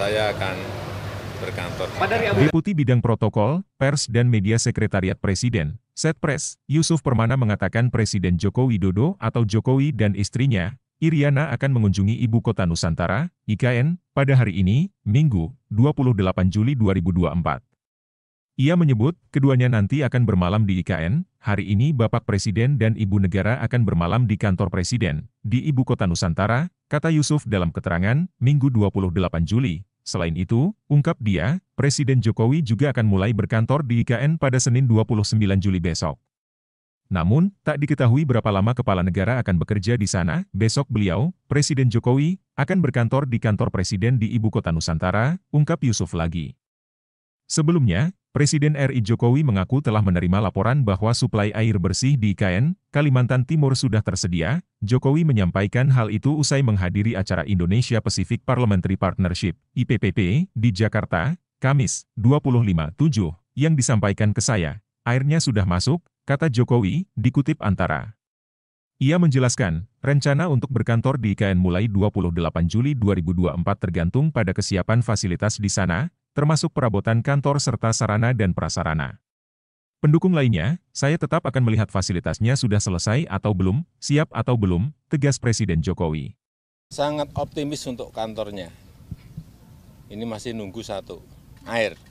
saya akan berkantor. Deputi Bidang Protokol, Pers dan Media Sekretariat Presiden, Setpres, Yusuf Permana mengatakan Presiden Joko Widodo atau Jokowi dan istrinya, Iriana akan mengunjungi Ibu Kota Nusantara, IKN, pada hari ini, Minggu, 28 Juli 2024. Ia menyebut, keduanya nanti akan bermalam di IKN, hari ini Bapak Presiden dan Ibu Negara akan bermalam di kantor Presiden, di Ibu Kota Nusantara, kata Yusuf dalam keterangan, Minggu 28 Juli. Selain itu, ungkap dia, Presiden Jokowi juga akan mulai berkantor di IKN pada Senin 29 Juli besok. Namun, tak diketahui berapa lama kepala negara akan bekerja di sana. Besok beliau, Presiden Jokowi, akan berkantor di kantor Presiden di Ibu Kota Nusantara, ungkap Yusuf lagi. Sebelumnya, Presiden RI Jokowi mengaku telah menerima laporan bahwa suplai air bersih di IKN, Kalimantan Timur sudah tersedia, Jokowi menyampaikan hal itu usai menghadiri acara Indonesia Pacific Parliamentary Partnership (IPPP) di Jakarta, Kamis, 25.7, yang disampaikan ke saya. Airnya sudah masuk, kata Jokowi, dikutip antara. Ia menjelaskan, rencana untuk berkantor di IKN mulai 28 Juli 2024 tergantung pada kesiapan fasilitas di sana, termasuk perabotan kantor serta sarana dan prasarana. Pendukung lainnya, saya tetap akan melihat fasilitasnya sudah selesai atau belum, siap atau belum, tegas Presiden Jokowi. Sangat optimis untuk kantornya. Ini masih nunggu satu, air.